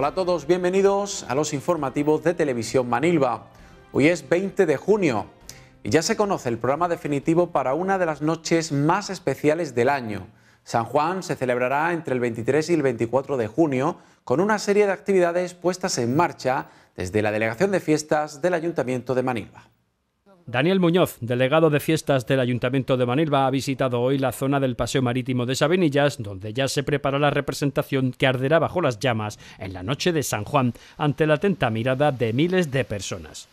Hola a todos, bienvenidos a los informativos de Televisión Manilva. Hoy es 20 de junio y ya se conoce el programa definitivo para una de las noches más especiales del año. San Juan se celebrará entre el 23 y el 24 de junio con una serie de actividades puestas en marcha desde la Delegación de Fiestas del Ayuntamiento de Manilva. Daniel Muñoz, delegado de fiestas del Ayuntamiento de Manilva, ha visitado hoy la zona del Paseo Marítimo de Sabinillas, donde ya se prepara la representación que arderá bajo las llamas en la noche de San Juan ante la atenta mirada de miles de personas.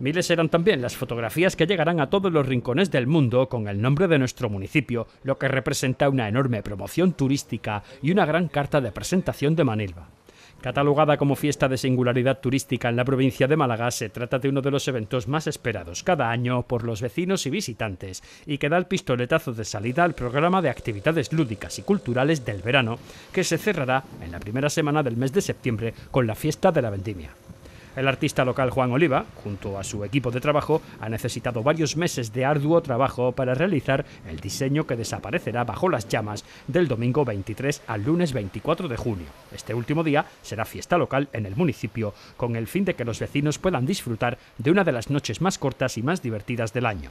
Miles serán también las fotografías que llegarán a todos los rincones del mundo con el nombre de nuestro municipio, lo que representa una enorme promoción turística y una gran carta de presentación de Manilva. Catalogada como fiesta de singularidad turística en la provincia de Málaga, se trata de uno de los eventos más esperados cada año por los vecinos y visitantes y que da el pistoletazo de salida al programa de actividades lúdicas y culturales del verano, que se cerrará en la primera semana del mes de septiembre con la fiesta de la vendimia. El artista local Juan Oliva, junto a su equipo de trabajo, ha necesitado varios meses de arduo trabajo para realizar el diseño que desaparecerá bajo las llamas del domingo 23 al lunes 24 de junio. Este último día será fiesta local en el municipio, con el fin de que los vecinos puedan disfrutar de una de las noches más cortas y más divertidas del año.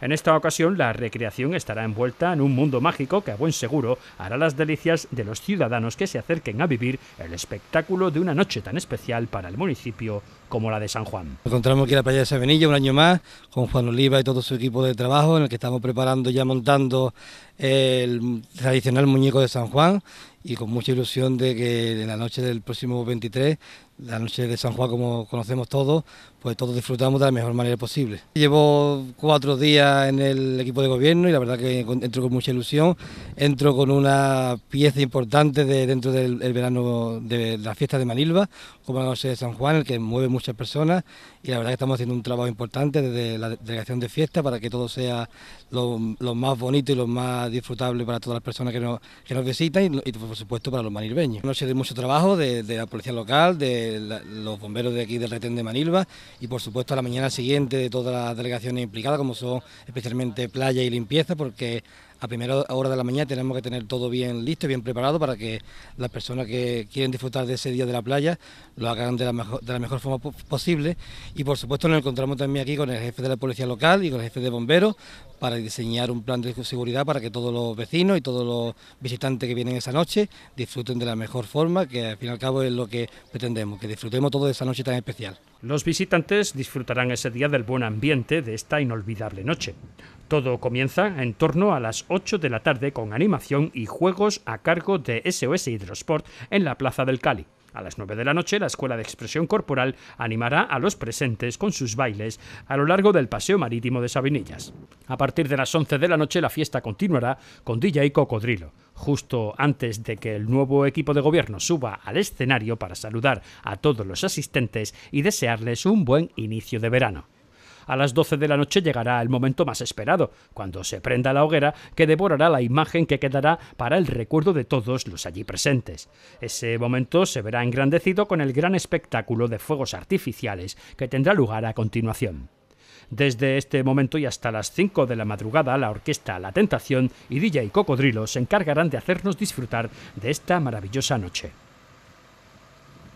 En esta ocasión, la recreación estará envuelta en un mundo mágico que a buen seguro hará las delicias de los ciudadanos que se acerquen a vivir el espectáculo de una noche tan especial para el municipio como la de San Juan. Nos encontramos aquí en la playa de Sevenilla un año más con Juan Oliva y todo su equipo de trabajo en el que estamos preparando ya montando el tradicional muñeco de San Juan y con mucha ilusión de que en la noche del próximo 23, la noche de San Juan como conocemos todos, pues todos disfrutamos de la mejor manera posible. Llevo cuatro días en el equipo de gobierno y la verdad que entro con mucha ilusión, entro con una pieza importante de, dentro del verano de la fiesta de Manilva, como la noche de San Juan, el que mueve muchas personas y la verdad que estamos haciendo un trabajo importante desde la delegación de fiesta para que todo sea lo, más bonito y lo más disfrutable para todas las personas que nos, que visitan y, por supuesto para los manilveños. Noche de mucho trabajo de, la policía local, de los bomberos de aquí del retén de Manilva y por supuesto a la mañana siguiente de todas las delegaciones implicadas como son especialmente playa y limpieza porque a primera hora de la mañana tenemos que tener todo bien listo, ...y bien preparado para que las personas que quieren disfrutar de ese día de la playa lo hagan de la mejor, forma posible. Y por supuesto nos encontramos también aquí con el jefe de la policía local y con el jefe de bomberos para diseñar un plan de seguridad para que todos los vecinos y todos los visitantes que vienen esa noche disfruten de la mejor forma, que al fin y al cabo es lo que pretendemos, que disfrutemos todo de esa noche tan especial. Los visitantes disfrutarán ese día del buen ambiente de esta inolvidable noche. Todo comienza en torno a las 8 de la tarde con animación y juegos a cargo de SOS Hidrosport en la Plaza del Cali. A las 9 de la noche, la Escuela de Expresión Corporal animará a los presentes con sus bailes a lo largo del Paseo Marítimo de Sabinillas. A partir de las 11 de la noche, la fiesta continuará con DJ Cocodrilo. Justo antes de que el nuevo equipo de gobierno suba al escenario para saludar a todos los asistentes y desearles un buen inicio de verano. A las 12 de la noche llegará el momento más esperado, cuando se prenda la hoguera que devorará la imagen que quedará para el recuerdo de todos los allí presentes. Ese momento se verá engrandecido con el gran espectáculo de fuegos artificiales que tendrá lugar a continuación. Desde este momento y hasta las 5 de la madrugada, la orquesta La Tentación y DJ Cocodrilo se encargarán de hacernos disfrutar de esta maravillosa noche.